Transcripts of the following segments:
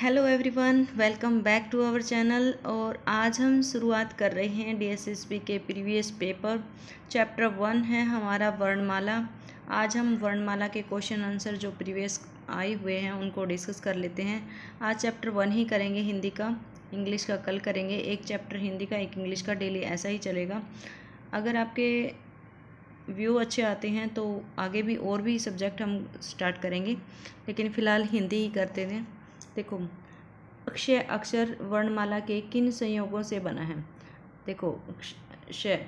hello everyone welcome back to our channel और आज हम शुरुआत कर रहे हैं डीएसएसपी के प्रीवियस पेपर चैप्टर वन है हमारा वर्णमाला आज हम वर्णमाला के क्वेश्चन आंसर जो प्रीवियस आए हुए हैं उनको डिस्कस कर लेते हैं आज चैप्टर वन ही करेंगे हिंदी का इंग्लिश का कल करेंगे एक चैप्टर हिंदी का एक इंग्लिश का डेली ऐसा ही चलेगा अगर आपके व्यू अच्छे आते हैं तो आगे भी और भी सब्जेक्ट हम स्टार्ट करेंगे लेकिन फ़िलहाल हिंदी ही करते हैं देखो अक्षय अक्षर वर्णमाला के किन संयोगों से बना है देखो क्षय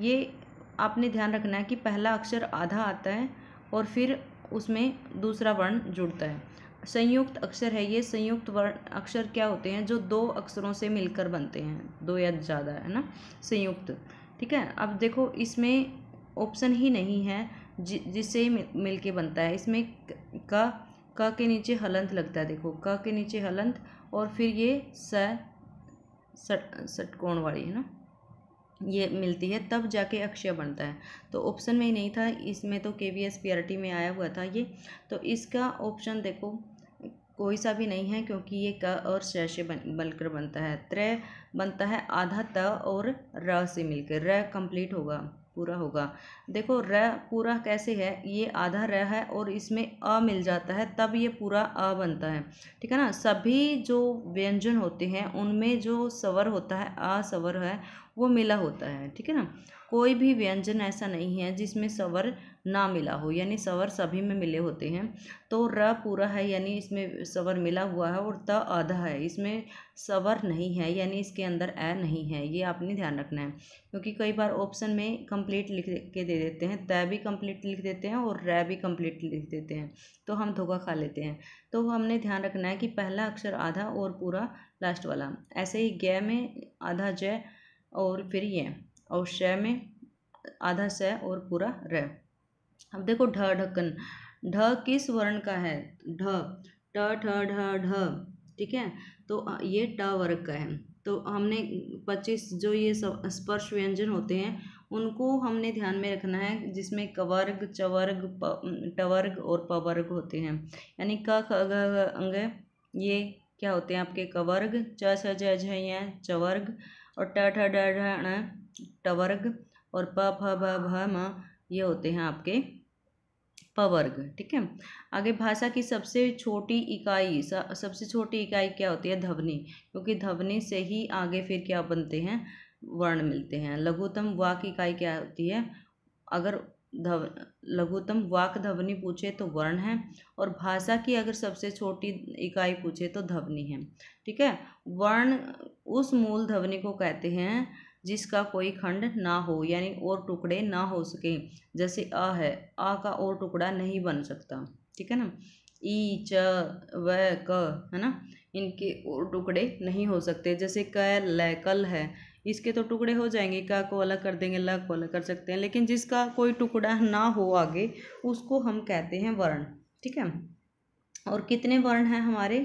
ये आपने ध्यान रखना है कि पहला अक्षर आधा आता है और फिर उसमें दूसरा वर्ण जुड़ता है संयुक्त अक्षर है ये संयुक्त वर्ण अक्षर क्या होते हैं जो दो अक्षरों से मिलकर बनते हैं दो या ज़्यादा है ना संयुक्त ठीक है अब देखो इसमें ऑप्शन ही नहीं है जि, जिससे मिल बनता है इसमें का क के नीचे हलंत लगता है देखो क के नीचे हलंत और फिर ये स सट सटकोण वाली है ना ये मिलती है तब जाके अक्षय बनता है तो ऑप्शन में ही नहीं था इसमें तो K V S P R T में आया हुआ था ये तो इसका ऑप्शन देखो कोई सा भी नहीं है क्योंकि ये क और श से बन बनकर बनता है त्रय बनता है आधा त और र से मिलकर र कंप्लीट होगा पूरा होगा देखो र पूरा कैसे है ये आधा र है और इसमें अ मिल जाता है तब ये पूरा अ बनता है ठीक है ना सभी जो व्यंजन होते हैं उनमें जो सवर होता है अ सवर है वो मिला होता है ठीक है ना कोई भी व्यंजन ऐसा नहीं है जिसमें सवर ना मिला हो यानी सवर सभी में मिले होते हैं तो र पूरा है यानी इसमें सवर मिला हुआ है और त आधा है इसमें सवर नहीं है यानी इसके अंदर ए नहीं है ये आपने ध्यान रखना है क्योंकि कई बार ऑप्शन में कंप्लीट लिख के दे देते हैं तय भी कंप्लीट लिख देते हैं और रे भी कंप्लीट लिख देते हैं तो हम धोखा खा लेते हैं तो हमने ध्यान रखना है कि पहला अक्षर आधा और पूरा लास्ट वाला ऐसे ही गय में आधा जय और फिर ये और शय में आधा स और पूरा रह अब देखो ढ ढक्कन ढ किस वर्ण का है ढ ट ठ ढ ढ ठीक है तो ये ट वर्ग का है तो हमने पच्चीस जो ये स्पर्श व्यंजन होते हैं उनको हमने ध्यान में रखना है जिसमें कवर्ग चवर्ग प, टवर्ग और पवर्ग होते हैं यानी क अंग ये क्या होते हैं आपके कवर्ग च छ ज झ चवर्ग और ट ठ ड टवर्ग और प फ भ भ म ये होते हैं आपके पवर्ग ठीक है आगे भाषा की सबसे छोटी इकाई सबसे छोटी इकाई क्या होती है ध्वनि क्योंकि ध्वनि से ही आगे फिर क्या बनते हैं वर्ण मिलते हैं लघुतम वाक इकाई क्या होती है अगर धव लघुतम वाक ध्वनि पूछे तो वर्ण है और भाषा की अगर सबसे छोटी इकाई पूछे तो ध्वनि है ठीक है वर्ण उस मूल ध्वनि को कहते हैं जिसका कोई खंड ना हो यानी और टुकड़े ना हो सके जैसे अ है अ का और टुकड़ा नहीं बन सकता ठीक है ना ई च व क है ना इनके और टुकड़े नहीं हो सकते जैसे क ल कल है इसके तो टुकड़े हो जाएंगे क को अलग कर देंगे ल को अलग कर सकते हैं लेकिन जिसका कोई टुकड़ा ना हो आगे उसको हम कहते हैं वर्ण ठीक है और कितने वर्ण हैं हमारे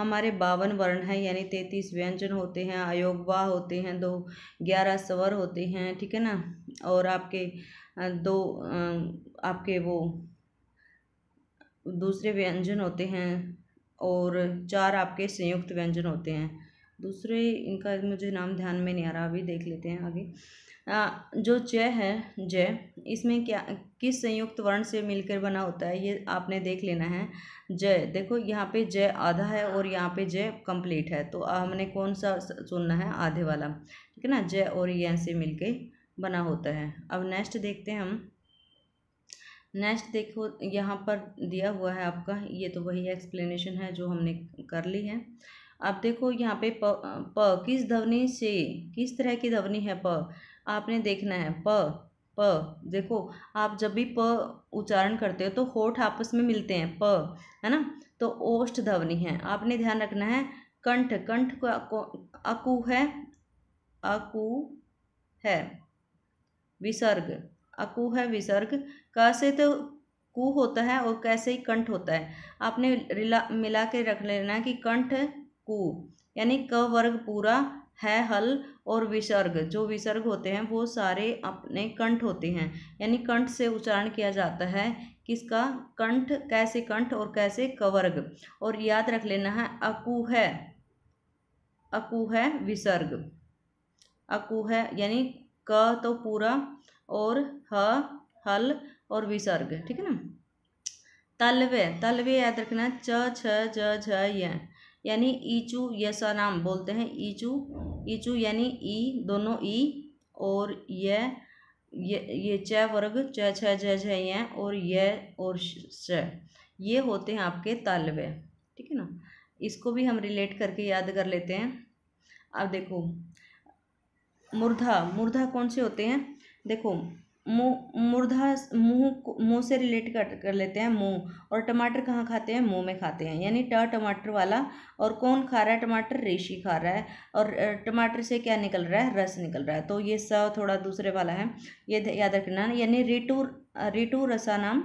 हमारे बावन वर्ण हैं यानी तैतीस व्यंजन होते हैं अयोगवा होते हैं दो ग्यारह स्वर होते हैं ठीक है ना और आपके दो आपके वो दूसरे व्यंजन होते हैं और चार आपके संयुक्त व्यंजन होते हैं दूसरे इनका मुझे नाम ध्यान में नहीं आ रहा अभी देख लेते हैं आगे जो च है जय इसमें क्या किस संयुक्त वर्ण से मिलकर बना होता है ये आपने देख लेना है जय देखो यहाँ पे जय आधा है और यहाँ पे जय कंप्लीट है तो हमने कौन सा सुनना है आधे वाला ठीक है ना जय और यह से मिलके बना होता है अब नेक्स्ट देखते हैं हम नेक्स्ट देखो यहाँ पर दिया हुआ है आपका ये तो वही एक्सप्लेनेशन है जो हमने कर ली है अब देखो यहाँ पे प, प किस ध्वनि से किस तरह की ध्वनि है प आपने देखना है प प देखो आप जब भी प उच्चारण करते हो तो होठ आपस में मिलते हैं प है ना तो ओष्ठ ध्वनि है आपने ध्यान रखना है कंठ कंठ को अकु है अकु है विसर्ग अकु है विसर्ग कैसे तो कु होता है और कैसे ही कंठ होता है आपने रिला मिला के रख लेना कि कंठ कु यानी क वर्ग पूरा है हल और विसर्ग जो विसर्ग होते हैं वो सारे अपने कंठ होते हैं यानी कंठ से उच्चारण किया जाता है किसका कंठ कैसे कंठ और कैसे कवर्ग और याद रख लेना है अकुह है है विसर्ग अकुह है यानी क तो पूरा और ह हल और विसर्ग ठीक है ना तलवे तलवे याद रखना च छ ज झ यानी ईचू यसा नाम बोलते हैं ईचू ईचू यानी ई दोनों ई और ये ये ये च वर्ग च छ और ये और श ये होते हैं आपके तालवे ठीक है ना इसको भी हम रिलेट करके याद कर लेते हैं अब देखो मुर्धा मुर्धा कौन से होते हैं देखो मुँह मुर्धा मुँह मुँह से रिलेट कर कर लेते हैं मुँह और टमाटर कहाँ खाते हैं मुँह में खाते हैं यानी ट टमाटर वाला और कौन खा रहा है टमाटर रेशी खा रहा है और टमाटर से क्या निकल रहा है रस निकल रहा है तो ये स थोड़ा दूसरे वाला है ये याद रखना यानी रिटू रिटू रसा नाम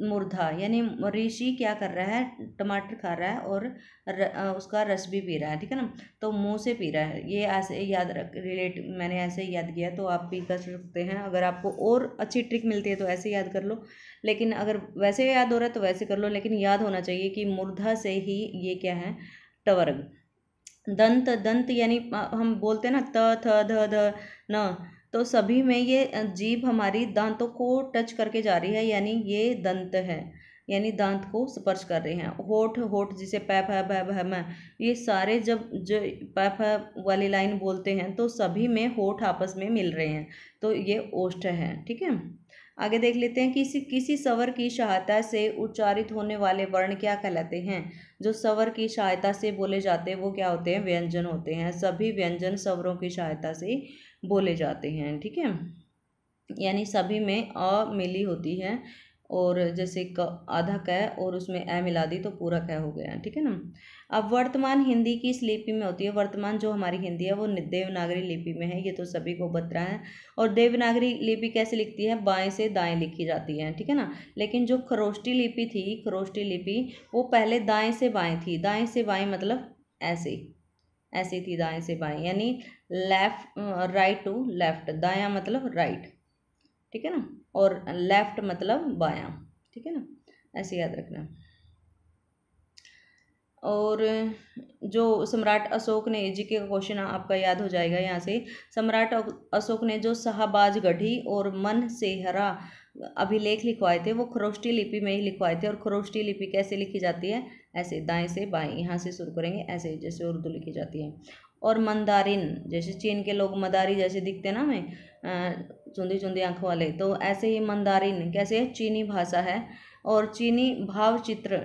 मुर्धा यानी ऋषि क्या कर रहा है टमाटर खा रहा है और र, उसका रस भी पी रहा है ठीक है ना तो मुंह से पी रहा है ये ऐसे याद रख रिलेट मैंने ऐसे याद किया तो आप भी कर सकते हैं अगर आपको और अच्छी ट्रिक मिलती है तो ऐसे याद कर लो लेकिन अगर वैसे याद हो रहा है तो वैसे कर लो लेकिन याद होना चाहिए कि मुर्धा से ही ये क्या है टवर्ग दंत दंत यानी हम बोलते हैं ना त थ ध ध न तो सभी में ये जीभ हमारी दांतों को टच करके जा रही है यानी ये दंत है यानी दांत को स्पर्श कर रहे हैं होठ होठ जिसे पैप है भैब है है ये सारे जब जो है वाली लाइन बोलते हैं तो सभी में होठ आपस में मिल रहे हैं तो ये ओष्ट है ठीक है आगे देख लेते हैं किसी किसी सवर की सहायता से उच्चारित होने वाले वर्ण क्या कहलाते हैं जो सवर की सहायता से बोले जाते हैं वो क्या होते हैं व्यंजन होते हैं सभी व्यंजन सवरों की सहायता से बोले जाते हैं ठीक है यानी सभी में अ मिली होती है और जैसे क आधा कह और उसमें ए मिला दी तो पूरा कह हो गया ठीक है ना अब वर्तमान हिंदी किस लिपि में होती है वर्तमान जो हमारी हिंदी है वो देवनागरी लिपि में है ये तो सभी को बतरा है और देवनागरी लिपि कैसे लिखती है बाएं से दाएं लिखी जाती है ठीक है ना लेकिन जो खरोष्टी लिपि थी खरोष्टी लिपि वो पहले दाएँ से बाएँ थी दाएँ से बाएँ मतलब ऐसे ऐसी थी दाएं से बाएं यानी लेफ्ट राइट टू लेफ्ट दाया मतलब राइट ठीक है ना और लेफ्ट मतलब बाया ठीक है ना ऐसे याद रखना और जो सम्राट अशोक ने जी के क्वेश्चन आपका याद हो जाएगा यहाँ से सम्राट अशोक ने जो शाहबाज गढ़ी और मन सेहरा अभिलेख लिखवाए थे वो खरोष्टी लिपि में ही लिखवाए थे और खरोष्टी लिपि कैसे लिखी जाती है ऐसे दाएं से बाएं यहाँ से शुरू करेंगे ऐसे जैसे उर्दू लिखी जाती है और मंदारिन जैसे चीन के लोग मदारी जैसे दिखते हैं ना हमें चुंदी चुंदी आँखों वाले तो ऐसे ही मंदारिन कैसे है चीनी भाषा है और चीनी भाव चित्र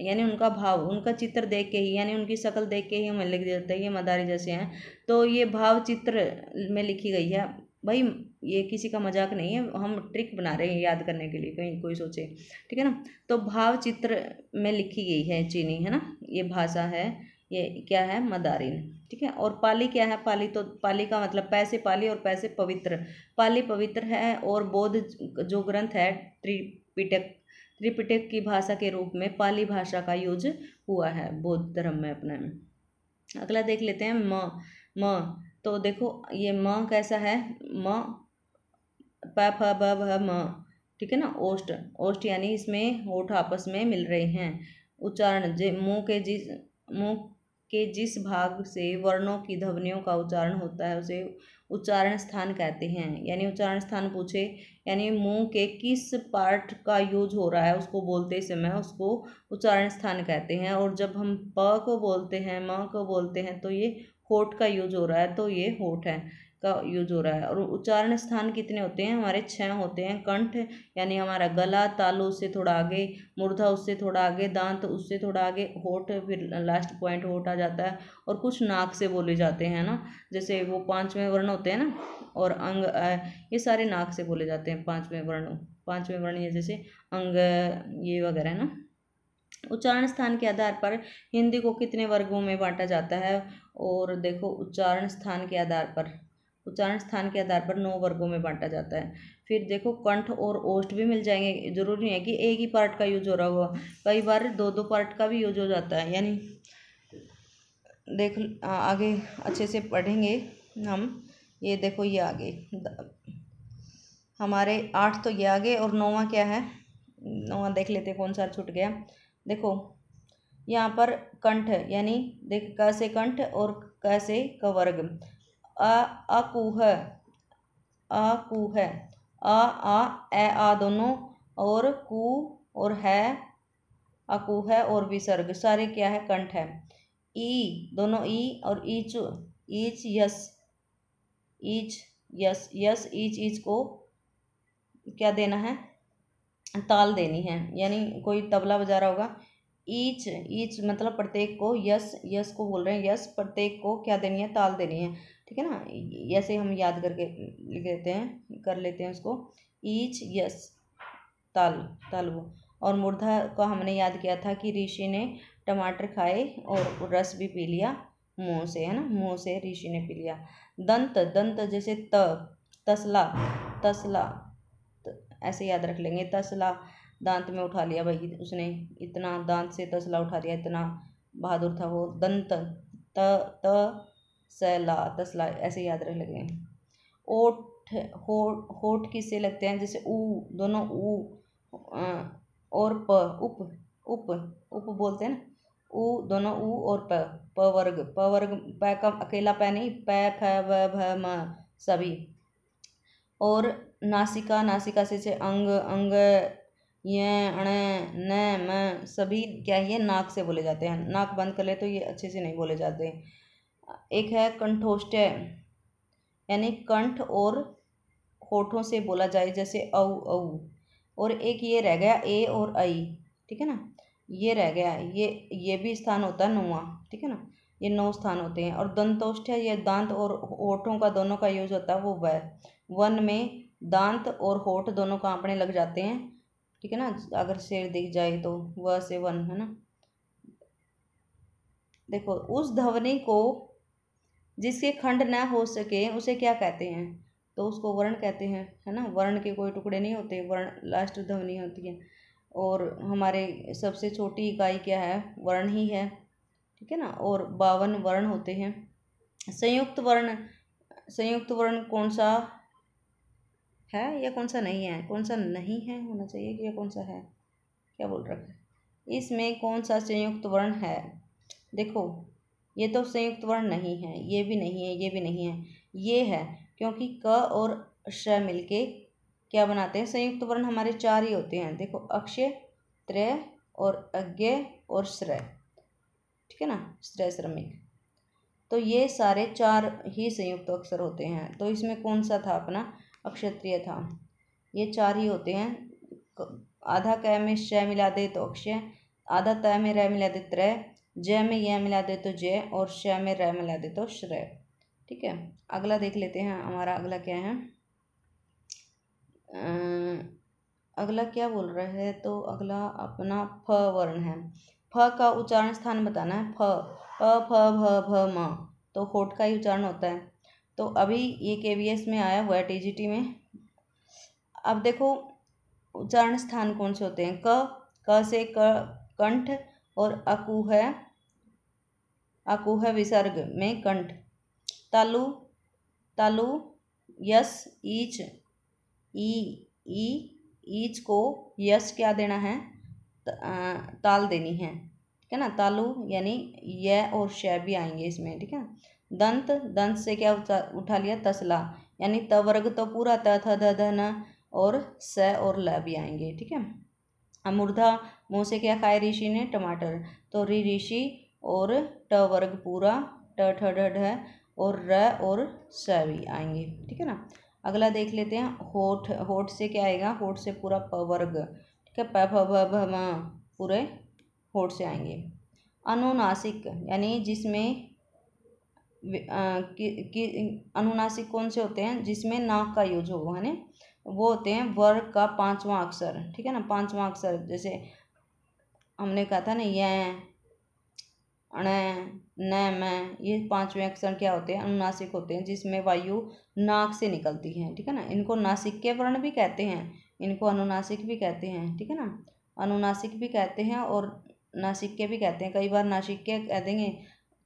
यानी उनका भाव उनका चित्र देख के ही यानी उनकी शक्ल देख के ही हमें लिख देते हैं ये मदारी जैसे हैं तो ये भाव चित्र में लिखी गई है भाई ये किसी का मजाक नहीं है हम ट्रिक बना रहे हैं याद करने के लिए कहीं कोई सोचे ठीक है ना तो भाव चित्र में लिखी गई है चीनी है ना ये भाषा है ये क्या है मदारिन ठीक है और पाली क्या है पाली तो पाली का मतलब पैसे पाली और पैसे पवित्र पाली पवित्र है और बौद्ध जो ग्रंथ है त्रिपिटक त्रिपिटक की भाषा के रूप में पाली भाषा का यूज हुआ है बौद्ध धर्म में अपने अगला देख लेते हैं म म तो देखो ये म कैसा है म प फ ब भ म ठीक है ना ओष्ट ओष्ट यानी इसमें होठ आपस में मिल रहे हैं उच्चारण जे मुँह के जिस मुँह के जिस भाग से वर्णों की ध्वनियों का उच्चारण होता है उसे उच्चारण स्थान कहते हैं यानी उच्चारण स्थान पूछे यानी मुंह के किस पार्ट का यूज हो रहा है उसको बोलते समय उसको उच्चारण स्थान कहते हैं और जब हम प को बोलते हैं म को बोलते हैं तो ये होठ का यूज हो रहा है तो ये होठ है का यूज हो रहा है और उच्चारण स्थान कितने होते हैं हमारे छह होते हैं कंठ यानी हमारा गला तालु उससे थोड़ा आगे मुर्धा उससे थोड़ा आगे दांत उससे थोड़ा आगे होठ फिर लास्ट पॉइंट होठ आ जाता है और कुछ नाक से बोले जाते हैं ना जैसे वो पांचवें वर्ण होते हैं ना और अंग ये सारे नाक से बोले जाते हैं पाँचवें वर्ण पाँचवें वर्ण ये जैसे अंग ये वगैरह ना उच्चारण स्थान के आधार पर हिंदी को कितने वर्गों में बांटा जाता है और देखो उच्चारण स्थान के आधार पर उच्चारण स्थान के आधार पर नौ वर्गों में बांटा जाता है फिर देखो कंठ और ओष्ठ भी मिल जाएंगे जरूरी नहीं है कि एक ही पार्ट का यूज हो रहा होगा कई बार दो दो पार्ट का भी यूज हो जाता है यानी देख आगे अच्छे से पढ़ेंगे हम ये देखो ये आगे हमारे आठ तो ये आगे और नौवा क्या है नौवा देख लेते कौन सा छूट गया देखो यहाँ पर कंठ यानी देख कैसे कंठ और कैसे कवर्ग अकूह अकुह अकुह अ आ ए आ दोनों और कु और है अकुह और विसर्ग सारे क्या है कंठ है ई दोनों ई और ईच ईच यस ईच यस यस ईच ईच को क्या देना है ताल देनी है यानी कोई तबला बजा रहा होगा ईच ईच मतलब प्रत्येक को यस यस को बोल रहे हैं यस प्रत्येक को क्या देनी है ताल देनी है ठीक है ना ऐसे हम याद करके लिख देते हैं कर लेते हैं उसको ईच यस ताल ताल वो और मुर्धा का हमने याद किया था कि ऋषि ने टमाटर खाए और रस भी पी लिया मुँह से है ना मुँह से ऋषि ने पी लिया दंत दंत जैसे त तसला तसला ऐसे याद रख लेंगे तसला दांत में उठा लिया भाई उसने इतना दांत से तसला उठा लिया इतना बहादुर था वो दंत त त सला तसला ऐसे याद रहने लगे ओठ होठ होठ किससे लगते हैं जैसे ऊ दोनों ऊ और प उप उप उप बोलते हैं ना ऊ दोनों ऊ और प प वर्ग प वर्ग प का अकेला प नहीं प फ व भ म सभी और नासिका नासिका से अंग अंग ये अण न म सभी क्या है नाक से बोले जाते हैं नाक बंद कर ले तो ये अच्छे से नहीं बोले जाते एक है कंठोष्ट यानी कंठ और होठों से बोला जाए जैसे औ औ और एक ये रह गया ए और आई ठीक है ना ये रह गया ये ये भी स्थान होता है नुआ ठीक है ना ये नौ स्थान होते हैं और दंतोष्ठ ये दांत और होठों का दोनों का यूज होता है वो वह वन में दांत और होठ दोनों का अपने लग जाते हैं ठीक है ना अगर शेर दिख जाए तो व से वन है ना देखो उस ध्वनि को जिसके खंड ना हो सके उसे क्या कहते हैं तो उसको वर्ण कहते हैं है ना वर्ण के कोई टुकड़े नहीं होते वर्ण लास्ट ध्वनि होती है और हमारे सबसे छोटी इकाई क्या है वर्ण ही है ठीक है ना और बावन वर्ण होते हैं संयुक्त वर्ण संयुक्त वर्ण कौन सा है या कौन सा नहीं है कौन सा नहीं है होना चाहिए कि या कौन सा है क्या बोल रखा है इसमें कौन सा संयुक्त वर्ण है देखो ये तो संयुक्त वर्ण नहीं है ये भी नहीं है ये भी नहीं है ये है क्योंकि क और श मिलके क्या बनाते हैं संयुक्त वर्ण हमारे चार ही होते हैं देखो अक्षय त्रय और अज्ञ और श्रय ठीक है ना श्रय श्रमिक तो ये सारे चार ही संयुक्त अक्षर होते हैं तो इसमें कौन सा था अपना अक्षत्रिय था ये चार ही होते हैं आधा कै में शय मिला दे तो अक्षय आधा तय में रह मिला दे त्रय जय में यह मिला दे तो जय और शय में रह मिला दे तो श्रय ठीक है अगला देख लेते हैं हमारा अगला क्या है अगला क्या बोल रहा है तो अगला अपना फ वर्ण है फ का उच्चारण स्थान बताना है फ अ फ भ भ म तो होठ का ही उच्चारण होता है तो अभी ये के में आया हुआ है टी में अब देखो उच्चारण स्थान कौन से होते हैं क क से क कंठ और अकूह अकूह विसर्ग में कंठ तालु तालु यस ईच ई ई ईच को यस क्या देना है ताल देनी है ठीक है ना तालु यानी य और शय भी आएंगे इसमें ठीक है दंत दंत से क्या उठा उठा लिया तसला यानी त वर्ग तो पूरा त थ ध धन और स और ल भी आएंगे ठीक है अमूर्धा मुँह से क्या खाए ऋषि ने टमाटर तो रि ऋषि और ट वर्ग पूरा ट ठ ढ और र और स भी आएंगे ठीक है ना अगला देख लेते हैं होठ होठ से क्या आएगा होठ से पूरा प वर्ग ठीक है प भ भ भ पूरे होठ से आएंगे अनुनासिक यानी जिसमें अनुनासिक कौन से होते हैं जिसमें नाक का यूज हो है ना वो होते हैं वर्ग का पांचवा अक्षर ठीक है ना पांचवा अक्षर जैसे हमने कहा था ना यह अण न मैं ये पांचवें अक्षर क्या होते हैं अनुनासिक होते हैं जिसमें वायु नाक से निकलती है ठीक है ना इनको नासिक के वर्ण भी कहते हैं इनको अनुनासिक भी कहते हैं ठीक है ना अनुनासिक भी कहते हैं और नासिक के भी कहते हैं कई बार नासिक के कह देंगे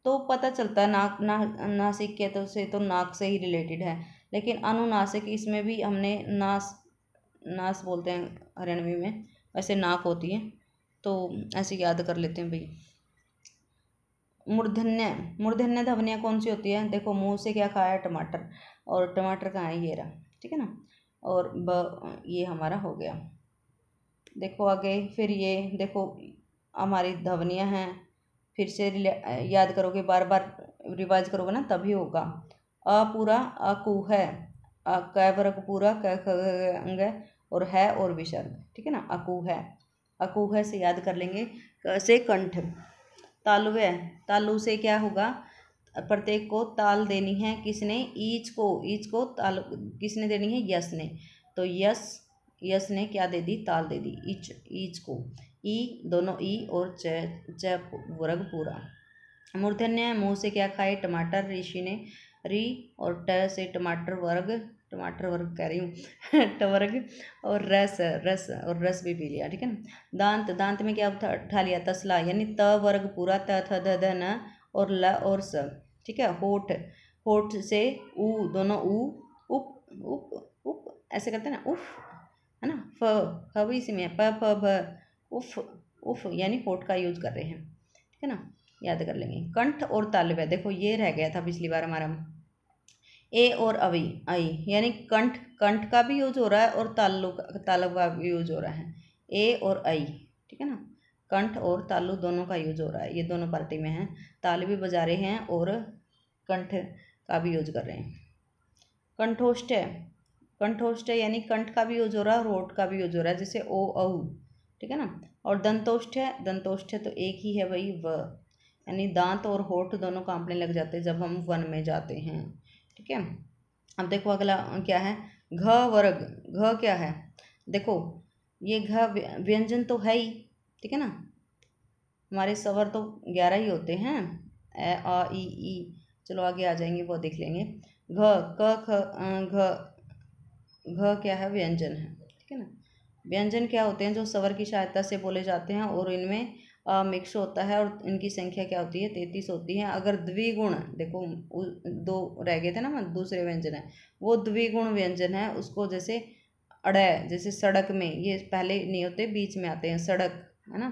तो पता चलता है नाक ना नासिक के तो से तो नाक से ही रिलेटेड है लेकिन अनुनासिक इसमें भी हमने नास नास बोलते हैं हरियाणवी में वैसे नाक होती है तो ऐसे याद कर लेते हैं भाई मूर्धन्य मूर्धन्य धवनिया कौन सी होती है देखो मुंह से क्या खाया टमाटर और टमाटर कहाँ है ये रहा ठीक है ना और ब ये हमारा हो गया देखो आगे फिर ये देखो हमारी धवनियाँ हैं फिर से याद करोगे बार बार रिवाइज करोगे ना तभी होगा अ पूरा अकु है क वर्ग पूरा क अंग और है और विसर्ग ठीक है ना अकू है अकू है से याद कर लेंगे क से कंठ तालु है तालु से क्या होगा प्रत्येक को ताल देनी है किसने ईच को ईच को ताल किसने देनी है यस ने तो यस यस ने क्या दे दी ताल दे दी ईच ईच को ई दोनों ई और च च वर्ग पूरा मूर्धन्य मुँह से क्या खाए टमाटर ऋषि ने री और ट से टमाटर वर्ग टमाटर वर्ग कह रही हूँ टवर्ग और रस रस और रस भी पी लिया ठीक है ना दांत दांत में क्या उठा लिया तसला यानी त वर्ग पूरा त थ ध ध न और ल और स ठीक है होठ होठ से उ दोनों उ उप उप उप ऐसे करते हैं ना उफ है ना फ फ भी इसी में प फ भ उफ उफ यानी होठ का यूज़ कर रहे हैं ठीक है ना याद कर लेंगे कंठ और तालव्य देखो ये रह गया था पिछली बार हमारा ए और अवी आई यानी कंठ कंठ का भी यूज हो रहा है और तालु तालब का भी यूज हो रहा है ए और आई ठीक है ना कंठ और तालु दोनों का यूज हो रहा है ये दोनों पार्टी में है ताल भी बजा रहे हैं और कंठ का भी यूज कर रहे हैं कंठोष्ट कंठोष्ट यानी कंठ का भी यूज हो रहा है और होठ का भी यूज हो रहा है जैसे ओ औ ठीक है ना और दंतोष्ठ है दंतोष्ठ है तो एक ही है भाई व यानी दांत और होठ दोनों कांपने लग जाते हैं जब हम वन में जाते हैं ठीक है अब देखो अगला क्या है घ वर्ग घ क्या है देखो ये घ व्यंजन तो है ही ठीक है ना हमारे सवर तो ग्यारह ही होते हैं ए आ ई ई चलो आगे आ जाएंगे वो देख लेंगे घ क ख घ घ क्या है व्यंजन है ठीक है ना व्यंजन क्या होते हैं जो स्वर की सहायता से बोले जाते हैं और इनमें मिक्स होता है और इनकी संख्या क्या होती है तैतीस होती है अगर द्विगुण देखो दो रह गए थे ना दूसरे व्यंजन है वो द्विगुण व्यंजन है उसको जैसे अड़ै जैसे सड़क में ये पहले नहीं होते बीच में आते हैं सड़क है ना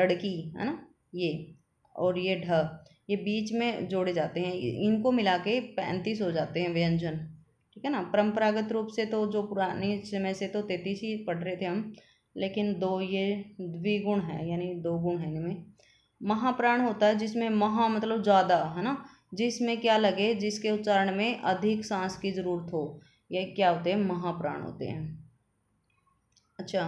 लड़की है ना ये और ये ढ ये बीच में जोड़े जाते हैं इनको मिला के पैंतीस हो जाते हैं व्यंजन ठीक है ना परंपरागत रूप से तो जो पुराने समय से तो तैतीस ही पढ़ रहे थे हम लेकिन दो ये द्विगुण है यानी दो गुण है इनमें महाप्राण होता है जिसमें महा मतलब ज़्यादा है ना जिसमें क्या लगे जिसके उच्चारण में अधिक सांस की ज़रूरत हो ये क्या होते हैं महाप्राण होते हैं अच्छा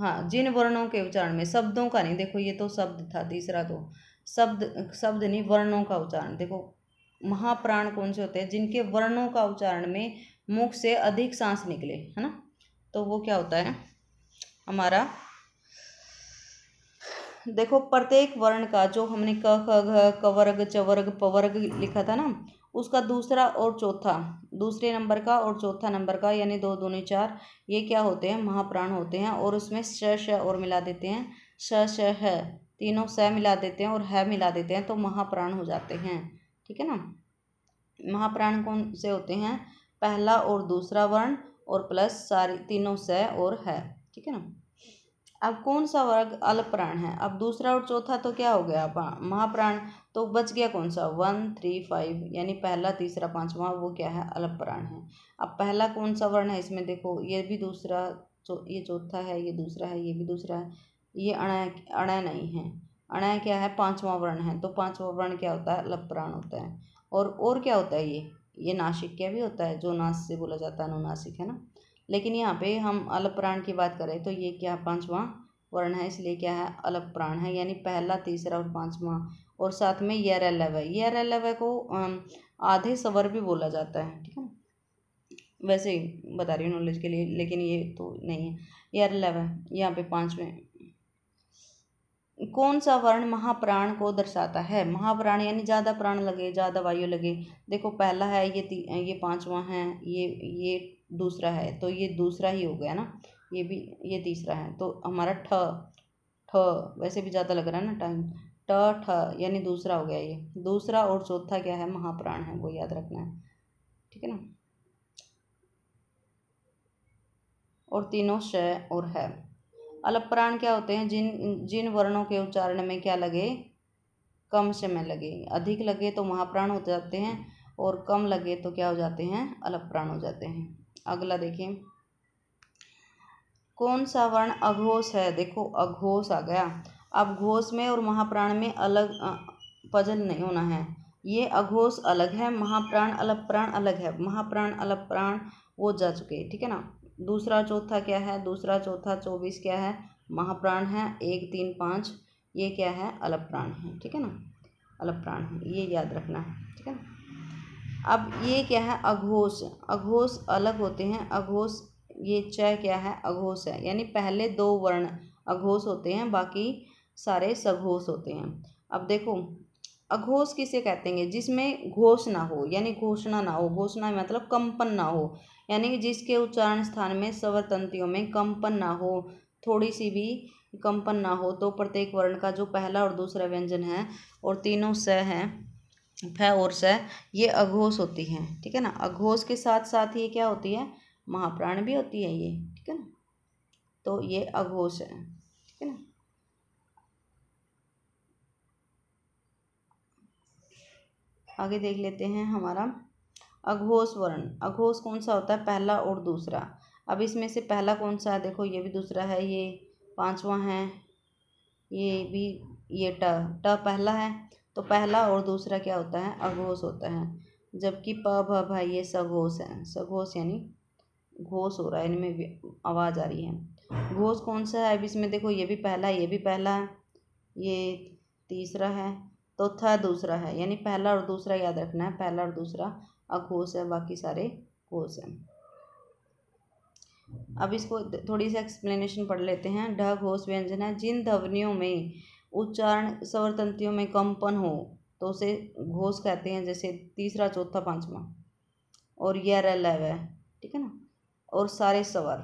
हाँ जिन वर्णों के उच्चारण में शब्दों का नहीं देखो ये तो शब्द था तीसरा तो शब्द शब्द नहीं वर्णों का उच्चारण देखो महाप्राण कौन से होते हैं जिनके वर्णों का उच्चारण में मुख से अधिक सांस निकले है ना तो वो क्या होता है हमारा देखो प्रत्येक वर्ण का जो हमने क ख घ कवर्ग चवर्ग पवर्ग लिखा था ना उसका दूसरा और चौथा दूसरे नंबर का और चौथा नंबर का यानी दो दो चार ये क्या होते हैं महाप्राण होते हैं और उसमें श श और मिला देते हैं श श है तीनों स मिला देते हैं और है मिला देते हैं तो महाप्राण हो जाते हैं ठीक है ना महाप्राण कौन से होते हैं पहला और दूसरा वर्ण और प्लस सारी तीनों से और है ठीक है ना अब कौन सा वर्ग अल्पप्राण है अब दूसरा और चौथा तो क्या हो गया महाप्राण तो बच गया कौन सा वन थ्री फाइव यानी पहला तीसरा पांचवा वो क्या है अल्पप्राण है अब पहला कौन सा वर्ण है इसमें देखो ये भी दूसरा चो, ये चौथा है ये दूसरा है ये भी दूसरा है ये अणय अणय नहीं है अणा क्या है पांचवा वर्ण है तो पांचवा वर्ण क्या होता है प्राण होता है और और क्या होता है ये ये नासिक क्या भी होता है जो नास से बोला जाता है अनुनासिक है ना लेकिन यहाँ पे हम अलप प्राण की बात करें तो ये क्या पांचवा वर्ण है इसलिए क्या है अलप प्राण है यानी पहला तीसरा और पांचवा और साथ में यर यरलव है यरलव को आधे सवर भी बोला जाता है ठीक है वैसे बता रही हूँ नॉलेज के लिए लेकिन ये तो नहीं है यर है यहाँ पे पाँचवें कौन सा वर्ण महाप्राण को दर्शाता है महाप्राण यानी ज़्यादा प्राण लगे ज़्यादा वायु लगे देखो पहला है ये ती ये पांचवा है ये ये दूसरा है तो ये दूसरा ही हो गया ना ये भी ये तीसरा है तो हमारा ठ ठ वैसे भी ज़्यादा लग रहा है ना टाइम ट ठ यानी दूसरा हो गया ये दूसरा और चौथा क्या है महाप्राण है वो याद रखना है ठीक है ना और तीनों श और है अल्प प्राण क्या होते हैं जिन जिन वर्णों के उच्चारण में क्या लगे कम समय लगे अधिक लगे तो महाप्राण हो जाते हैं और कम लगे तो क्या हो जाते हैं अलप प्राण हो जाते हैं अगला देखिए कौन सा वर्ण अघोष है देखो अघोष आ गया अब घोष में और महाप्राण में अलग पजल नहीं होना है ये अघोष अलग है महाप्राण अलप प्राण अलग है महाप्राण अलप प्राण वो जा चुके ठीक है ना दूसरा चौथा क्या है दूसरा चौथा चौबीस क्या है महाप्राण है एक तीन पाँच ये क्या है अलप प्राण है ठीक है ना अलप प्राण है ये याद रखना है ठीक है ना अब ये क्या है अघोष अघोष अलग होते हैं अघोष ये च क्या है अघोष है यानी पहले दो वर्ण अघोष होते हैं बाकी सारे सघोष होते हैं अब देखो अघोष किसे कहते हैं जिसमें घोष ना हो यानी घोषणा ना हो घोषणा मतलब कंपन ना हो यानी कि जिसके उच्चारण स्थान में स्वर तंत्रियों में कंपन ना हो थोड़ी सी भी कंपन ना हो तो प्रत्येक वर्ण का जो पहला और दूसरा व्यंजन है और तीनों स है फ और स ये अघोष होती है ठीक है ना अघोष के साथ साथ ये क्या होती है महाप्राण भी होती है ये ठीक है ना तो ये अघोष है ठीक है ना आगे देख लेते हैं हमारा अघोष वर्ण अघोष कौन सा होता है पहला और दूसरा अब इसमें से पहला कौन सा है देखो ये भी दूसरा है ये पांचवा है ये भी ये ट ट पहला है तो पहला और दूसरा क्या होता है अघोष होता है जबकि प भ भाई ये सघोष है सघोष यानी घोष हो रहा है इनमें आवाज़ आ रही है घोष कौन सा है अब इसमें देखो ये भी पहला ये भी पहला ये तीसरा है तो था दूसरा है यानी पहला और दूसरा याद रखना है पहला और दूसरा अघोष है बाकी सारे घोष हैं अब इसको थोड़ी सी एक्सप्लेनेशन पढ़ लेते हैं ढ घोष व्यंजन है जिन ध्वनियों में उच्चारण स्वरतंत्रियों में कंपन हो तो उसे घोष कहते हैं जैसे तीसरा चौथा पांचवा और यह रलव है ठीक है ना और सारे सवर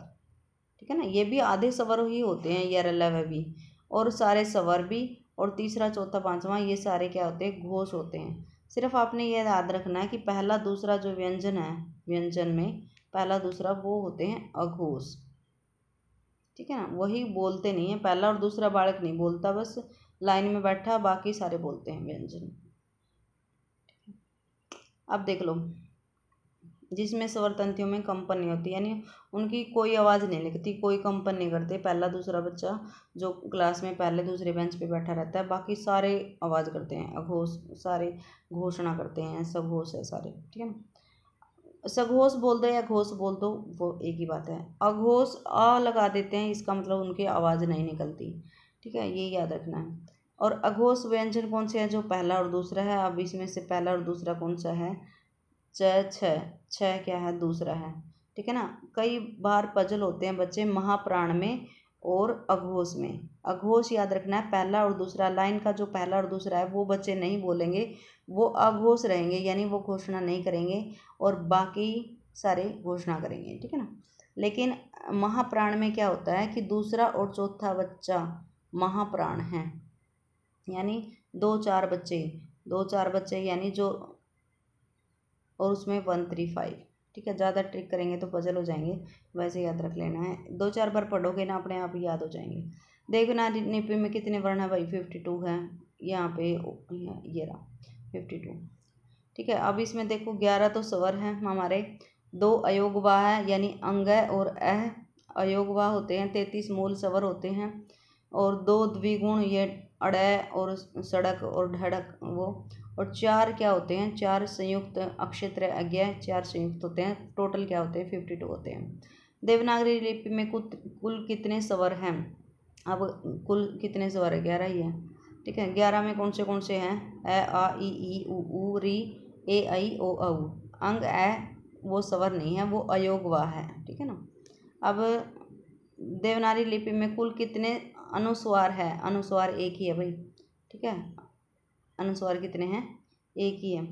ठीक है ना ये भी आधे सवर ही होते हैं यह रलव भी और सारे सवर भी और तीसरा चौथा पांचवा ये सारे क्या होते हैं घोष होते हैं सिर्फ आपने यह याद रखना है कि पहला दूसरा जो व्यंजन है व्यंजन में पहला दूसरा वो होते हैं अघोष ठीक है ना वही बोलते नहीं है पहला और दूसरा बालक नहीं बोलता बस लाइन में बैठा बाकी सारे बोलते हैं व्यंजन अब देख लो जिसमें स्वर में कंपन नहीं होती यानी उनकी कोई आवाज़ नहीं लिखती कोई कंपन नहीं करते पहला दूसरा बच्चा जो क्लास में पहले दूसरे बेंच पे बैठा रहता है बाकी सारे आवाज़ करते हैं घोष सारे घोषणा करते हैं सघोष है सारे ठीक है ना सघोष बोल दो या घोष बोल दो वो एक ही बात है अघोष अ लगा देते हैं इसका मतलब उनकी आवाज़ नहीं निकलती ठीक है ये याद रखना है और अघोष व्यंजन कौन से हैं जो पहला और दूसरा है अब इसमें से पहला और दूसरा कौन सा है च छ छ क्या है दूसरा है ठीक है ना कई बार पजल होते हैं बच्चे महाप्राण में और अघोष में अघोष याद रखना है पहला और दूसरा लाइन का जो पहला और दूसरा है वो बच्चे नहीं बोलेंगे वो अघोष रहेंगे यानी वो घोषणा नहीं करेंगे और बाकी सारे घोषणा करेंगे ठीक है ना लेकिन महाप्राण में क्या होता है कि दूसरा और चौथा बच्चा महाप्राण है यानी दो चार बच्चे दो चार बच्चे यानी जो और उसमें वन थ्री फाइव ठीक है ज़्यादा ट्रिक करेंगे तो पजल हो जाएंगे वैसे याद रख लेना है दो चार बार पढ़ोगे ना अपने आप याद हो जाएंगे देखना निपी में कितने वर्ण है भाई फिफ्टी टू है यहाँ पे ये रहा फिफ्टी टू ठीक है अब इसमें देखो ग्यारह तो स्वर हैं हमारे दो अयोगवा है यानी अंग और अह अयोगवा होते हैं तैतीस मूल सवर होते हैं और दो द्विगुण ये अड़ और सड़क और ढड़क वो और चार क्या होते हैं चार संयुक्त अक्षत्र अज्ञा चार संयुक्त होते हैं टोटल क्या होते हैं फिफ्टी टू होते हैं देवनागरी लिपि में कुल कुल कितने स्वर हैं अब कुल कितने स्वर है ग्यारह ही है ठीक है ग्यारह में कौन से कौन से हैं ए आ ई ई उ ऊ री ए आई ओ औ अंग ए वो सवर नहीं है वो अयोगवा है ठीक है ना अब देवनागरी लिपि में कुल कितने अनुस्वार है अनुस्वार एक ही है भाई ठीक है अनुस्वार कितने हैं एक ही है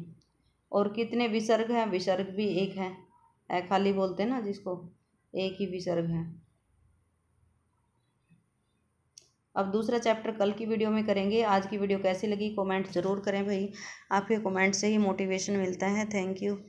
और कितने विसर्ग हैं विसर्ग भी एक है खाली बोलते हैं ना जिसको एक ही विसर्ग है अब दूसरा चैप्टर कल की वीडियो में करेंगे आज की वीडियो कैसी लगी कमेंट ज़रूर करें भाई आपके कमेंट से ही मोटिवेशन मिलता है थैंक यू